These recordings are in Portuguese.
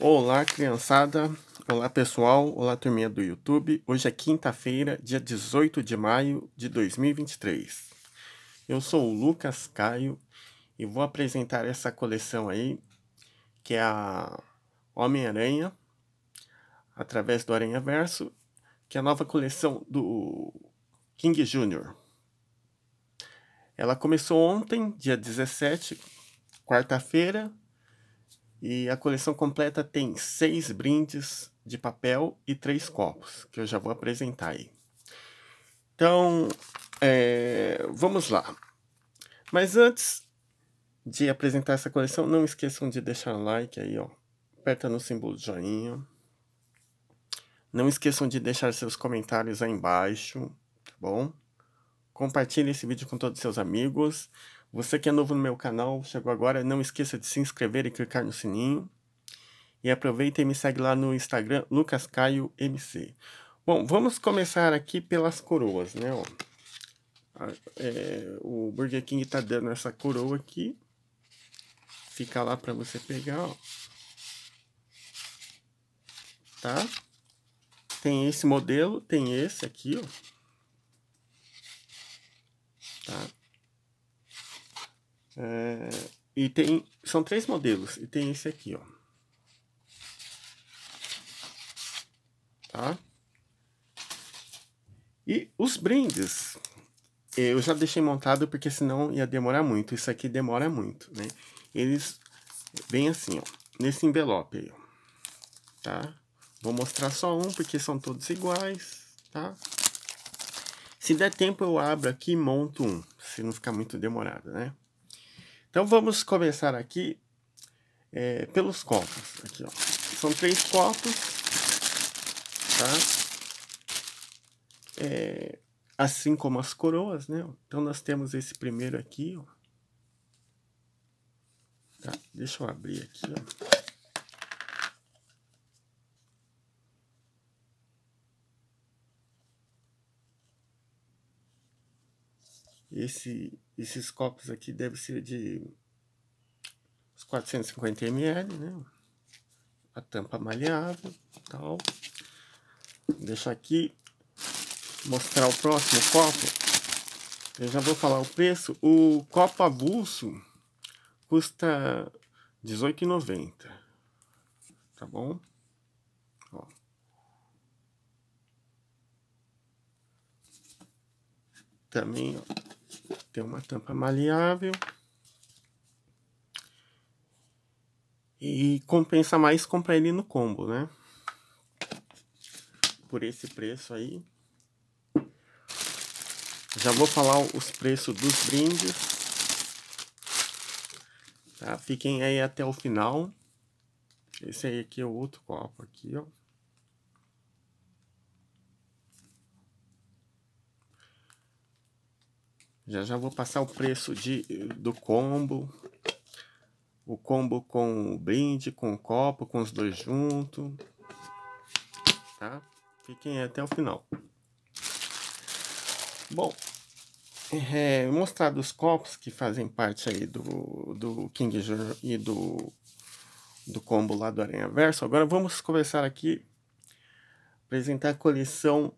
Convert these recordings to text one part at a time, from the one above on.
Olá, criançada! Olá, pessoal! Olá, turminha do YouTube! Hoje é quinta-feira, dia 18 de maio de 2023. Eu sou o Lucas Caio e vou apresentar essa coleção aí, que é a Homem-Aranha, através do Aranha Verso, que é a nova coleção do King Jr. Ela começou ontem, dia 17, quarta-feira, e a coleção completa tem seis brindes de papel e três copos, que eu já vou apresentar aí. Então, é, vamos lá. Mas antes de apresentar essa coleção, não esqueçam de deixar o like aí, ó. Aperta no símbolo de joinha. Não esqueçam de deixar seus comentários aí embaixo, tá bom? Compartilhe esse vídeo com todos os seus amigos. Você que é novo no meu canal, chegou agora, não esqueça de se inscrever e clicar no sininho. E aproveita e me segue lá no Instagram, LucasCaioMC. Bom, vamos começar aqui pelas coroas, né? Ó, é, o Burger King tá dando essa coroa aqui. Fica lá para você pegar, ó. Tá? Tem esse modelo, tem esse aqui, ó. Tá? É, e tem. São três modelos. E tem esse aqui, ó. Tá? E os brindes. Eu já deixei montado porque senão ia demorar muito. Isso aqui demora muito, né? Eles vêm assim, ó. Nesse envelope aí, ó. Tá? Vou mostrar só um porque são todos iguais, tá? Se der tempo eu abro aqui e monto um. Se não ficar muito demorado, né? Então vamos começar aqui é, pelos copos. Aqui, ó. São três copos, tá? É, assim como as coroas, né? Então nós temos esse primeiro aqui, ó. Tá, deixa eu abrir aqui, ó. Esse, esses copos aqui devem ser de uns 450 ml, né? A tampa maleável tal. Deixa deixar aqui, mostrar o próximo copo. Eu já vou falar o preço. O copo avulso custa 18,90. Tá bom? Ó. Também, ó ter uma tampa maleável. E compensa mais comprar ele no combo, né? Por esse preço aí. Já vou falar os preços dos brindes. Tá? Fiquem aí até o final. Esse aí aqui é o outro copo aqui, ó. Já já vou passar o preço de, do combo. O combo com o brinde, com o copo, com os dois juntos. Tá? Fiquem até o final. Bom, é, mostrado os copos que fazem parte aí do, do King Jr. e do, do combo lá do Aranha Verso, agora vamos começar aqui apresentar a coleção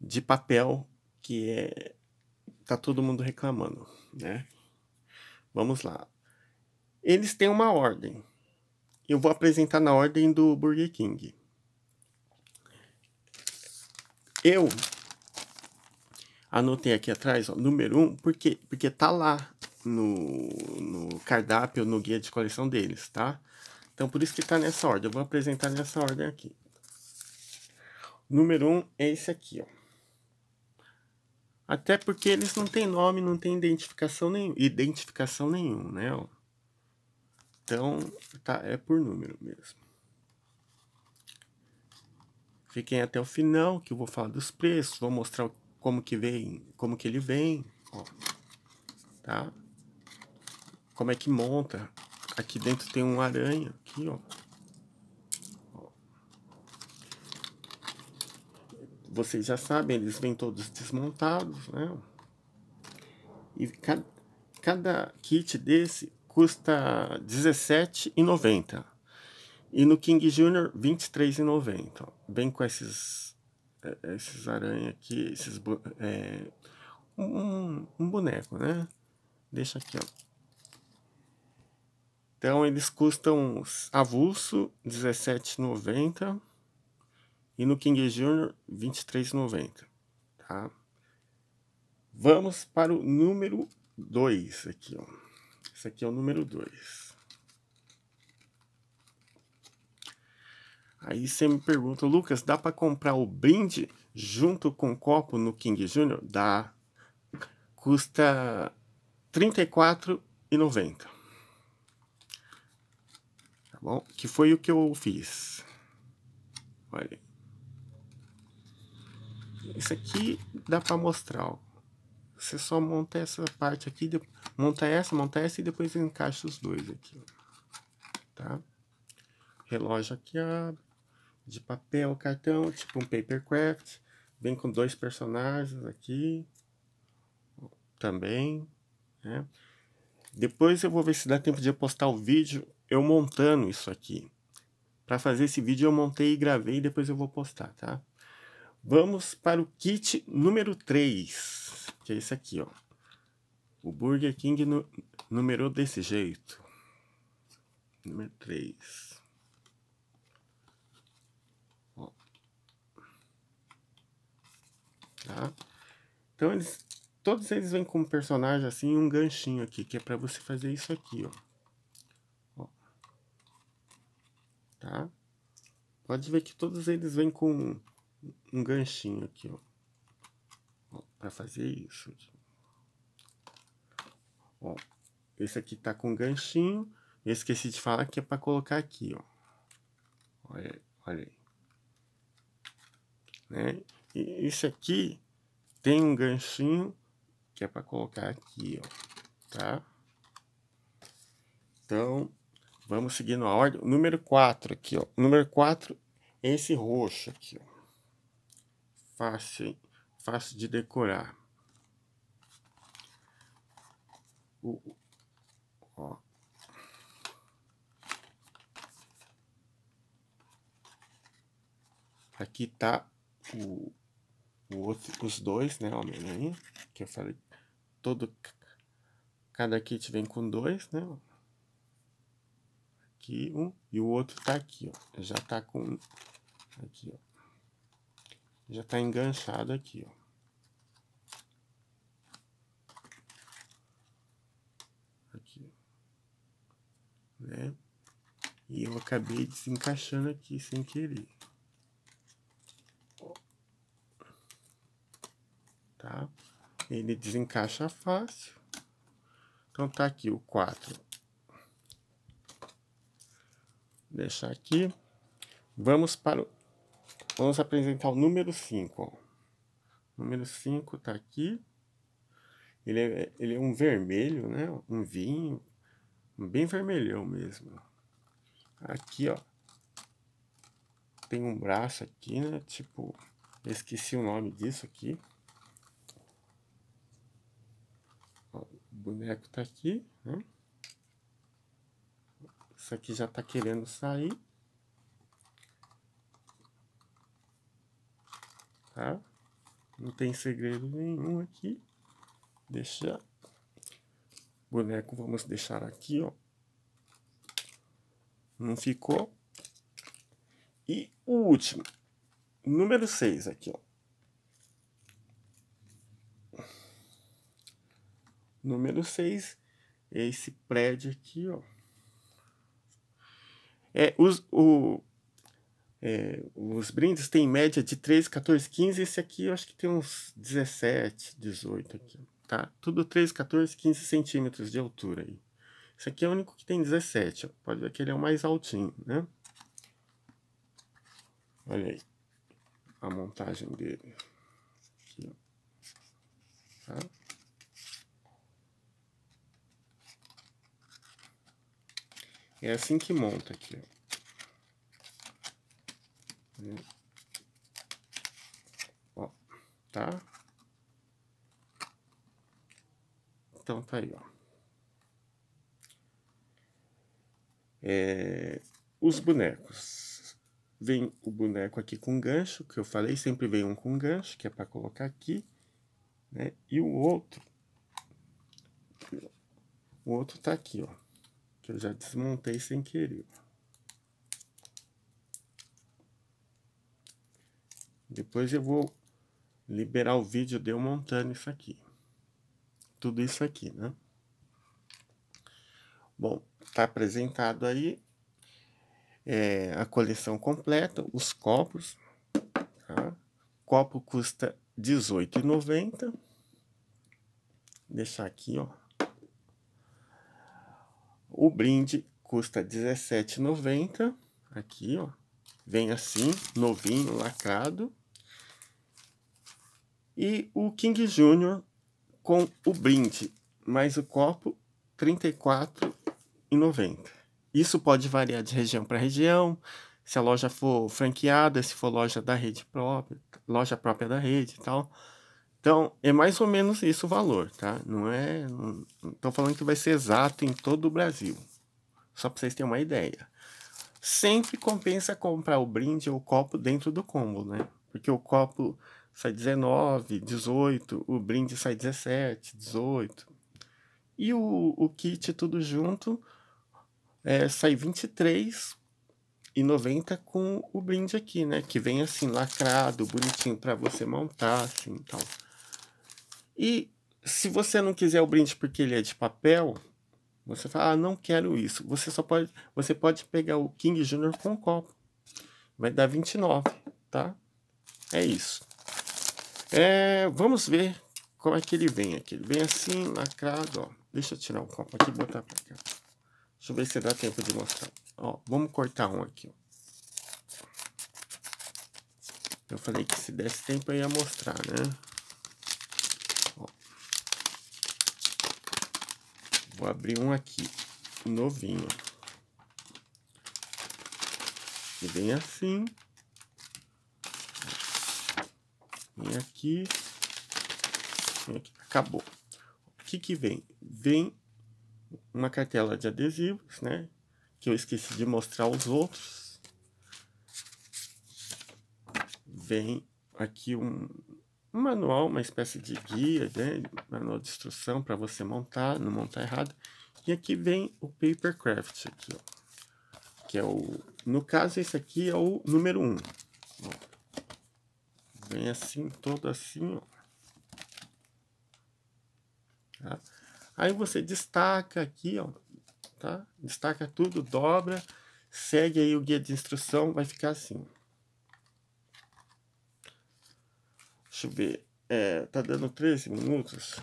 de papel que é tá todo mundo reclamando, né? Vamos lá. Eles têm uma ordem. Eu vou apresentar na ordem do Burger King. Eu anotei aqui atrás, ó, número 1, um, porque, porque tá lá no, no cardápio, no guia de coleção deles, tá? Então, por isso que tá nessa ordem. Eu vou apresentar nessa ordem aqui. Número 1 um é esse aqui, ó. Até porque eles não têm nome, não têm identificação, nenhum, identificação nenhum, né? Então, tá, é por número mesmo. Fiquem até o final que eu vou falar dos preços, vou mostrar como que vem, como que ele vem, ó, tá? Como é que monta. Aqui dentro tem um aranha, aqui, ó. vocês já sabem, eles vêm todos desmontados, né? E cada, cada kit desse custa R$17,90. E no King Junior, R$23,90. Vem com esses, é, esses aranha aqui, esses, é, um, um boneco, né? Deixa aqui, ó. Então eles custam avulso R$17,90 e no King Jr. 23,90. Tá? Vamos para o número 2 aqui. Ó. Esse aqui é o número 2. Aí você me pergunta, Lucas, dá para comprar o brinde junto com o copo no King Jr? Dá. Custa R$ 34,90. Tá bom? Que foi o que eu fiz. Olha isso aqui dá para mostrar, ó. Você só monta essa parte aqui, monta essa, monta essa e depois encaixa os dois aqui, tá? Relógio aqui, ó, de papel, cartão, tipo um papercraft. Vem com dois personagens aqui, também, né? Depois eu vou ver se dá tempo de postar o vídeo eu montando isso aqui. Para fazer esse vídeo eu montei e gravei e depois eu vou postar, tá? Vamos para o kit número 3, que é esse aqui, ó. O Burger King nu numerou desse jeito. Número 3. Ó. Tá? Então eles todos eles vêm com um personagem assim um ganchinho aqui, que é para você fazer isso aqui, ó. ó. Tá? Pode ver que todos eles vêm com um ganchinho aqui, ó. pra fazer isso. Ó, esse aqui tá com um ganchinho. Eu esqueci de falar que é pra colocar aqui, ó. Olha, olha aí. Né? E isso aqui tem um ganchinho que é para colocar aqui, ó, tá? Então, vamos seguindo a ordem. número 4 aqui, ó. número 4 é esse roxo aqui, ó fácil, fácil de decorar. O, ó. Aqui tá o, o outro, os dois, né, Homem-Aranha, que eu falei, todo, cada kit vem com dois, né, aqui um, e o outro tá aqui, ó, já tá com, aqui, ó já está enganchado aqui, ó. Aqui. Né? E eu acabei desencaixando aqui sem querer. Tá? Ele desencaixa fácil. Então tá aqui o 4. Deixar aqui. Vamos para o Vamos apresentar o número 5. número 5 está aqui. Ele é, ele é um vermelho, né? Um vinho. Bem vermelhão mesmo. Aqui, ó. Tem um braço aqui, né? Tipo, esqueci o nome disso aqui. Ó, o boneco tá aqui, né? Isso aqui já tá querendo sair. tá? Não tem segredo nenhum aqui. Deixa. Boneco, vamos deixar aqui, ó. Não ficou. E o último. Número 6 aqui, ó. Número 6 é esse prédio aqui, ó. É, os, o, é, os brindes têm média de 3, 14, 15. Esse aqui eu acho que tem uns 17, 18 aqui. Tá? Tudo 3, 14, 15 centímetros de altura aí. Esse aqui é o único que tem 17. Ó. Pode ver que ele é o mais altinho, né? Olha aí. A montagem dele. Aqui, tá? É assim que monta aqui, ó. Ó, tá? Então tá aí, ó. É, os bonecos. Vem o boneco aqui com gancho, que eu falei, sempre vem um com gancho, que é para colocar aqui, né? E o outro, o outro tá aqui, ó, que eu já desmontei sem querer, ó. Depois eu vou liberar o vídeo de eu montando isso aqui. Tudo isso aqui, né? Bom, tá apresentado aí é, a coleção completa, os copos. Tá? Copo custa R$18,90. Deixar aqui, ó. O brinde custa R$17,90. Aqui, ó. Vem assim, novinho, lacrado. E o King Júnior com o brinde, mais o copo R$ 34,90. Isso pode variar de região para região, se a loja for franqueada, se for loja da rede própria, loja própria da rede e tal. Então, é mais ou menos isso o valor, tá? Não é. Estou falando que vai ser exato em todo o Brasil. Só para vocês terem uma ideia. Sempre compensa comprar o brinde ou o copo dentro do combo, né? Porque o copo sai 19, 18, o brinde sai 17, 18. E o, o kit tudo junto é, sai 23 e 90 com o brinde aqui, né? Que vem assim, lacrado, bonitinho para você montar, assim, tal. E se você não quiser o brinde porque ele é de papel, você fala, ah, não quero isso. Você só pode, você pode pegar o King Junior com o copo. Vai dar 29, tá? É isso. É, vamos ver como é que ele vem aqui. Ele vem assim, lacrado, ó. Deixa eu tirar o copo aqui e botar pra cá. Deixa eu ver se dá tempo de mostrar. Ó, vamos cortar um aqui, ó. Eu falei que se desse tempo eu ia mostrar, né? Ó. Vou abrir um aqui, novinho. E vem assim. Vem aqui. Vem aqui. Acabou. O que que vem? Vem uma cartela de adesivos, né? Que eu esqueci de mostrar os outros. Vem aqui um, um manual, uma espécie de guia, né? Manual de instrução para você montar, não montar errado. E aqui vem o papercraft aqui, ó. Que é o... No caso, esse aqui é o número 1. Um. Vem assim, todo assim, ó. Tá? Aí você destaca aqui, ó, tá? Destaca tudo, dobra, segue aí o guia de instrução, vai ficar assim. Deixa eu ver. É, tá dando 13 minutos.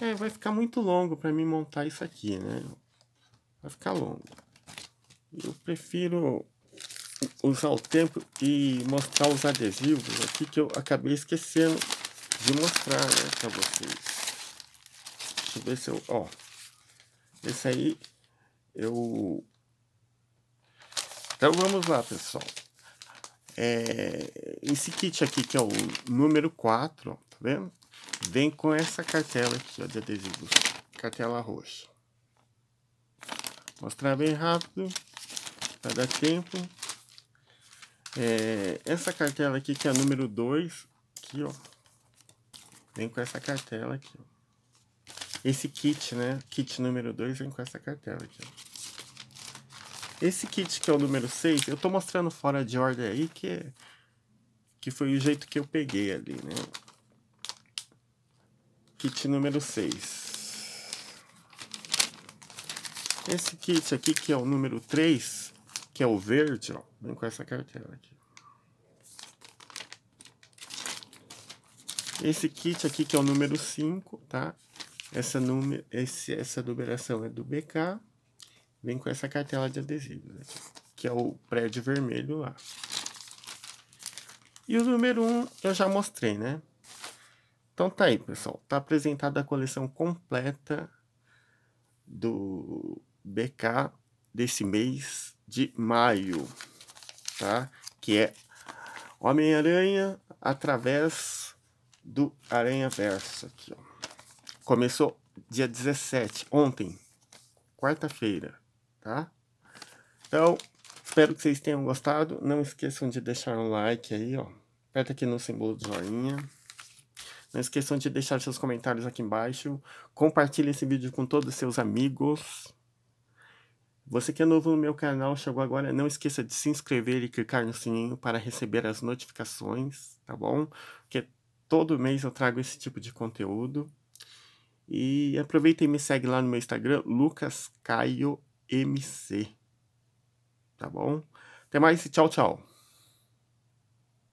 É, vai ficar muito longo para mim montar isso aqui, né? Vai ficar longo. Eu prefiro usar o tempo e mostrar os adesivos aqui que eu acabei esquecendo de mostrar né, para vocês. Deixa eu ver se eu. Ó, esse aí eu. Então vamos lá, pessoal. É, esse kit aqui, que é o número 4, tá vendo? Vem com essa cartela aqui, ó, de adesivos. Cartela roxa. Mostrar bem rápido, para dar tempo. É, essa cartela aqui, que é a número 2, aqui, ó. Vem com essa cartela aqui, ó. Esse kit, né? Kit número 2 vem com essa cartela aqui, ó. Esse kit que é o número 6, eu tô mostrando fora de ordem aí, que, é, que foi o jeito que eu peguei ali, né? Kit número 6. Esse kit aqui, que é o número 3, que é o verde, ó. Vem com essa cartela aqui. Esse kit aqui, que é o número 5, tá? Essa, número, esse, essa numeração é do BK. Vem com essa cartela de adesivos aqui, que é o prédio vermelho lá. E o número 1 um, eu já mostrei, né? Então tá aí, pessoal. Tá apresentada a coleção completa do BK desse mês de maio, tá? Que é Homem-Aranha através do Aranha Verso aqui, ó. Começou dia 17, ontem, quarta-feira, tá? Então, espero que vocês tenham gostado. Não esqueçam de deixar um like aí, ó. Aperta aqui no símbolo do joinha. Não esqueçam de deixar seus comentários aqui embaixo. Compartilhe esse vídeo com todos os seus amigos. Você que é novo no meu canal, chegou agora, não esqueça de se inscrever e clicar no sininho para receber as notificações, tá bom? Porque todo mês eu trago esse tipo de conteúdo. E aproveita e me segue lá no meu Instagram, LucasCaioMC. Tá bom? Até mais e tchau, tchau.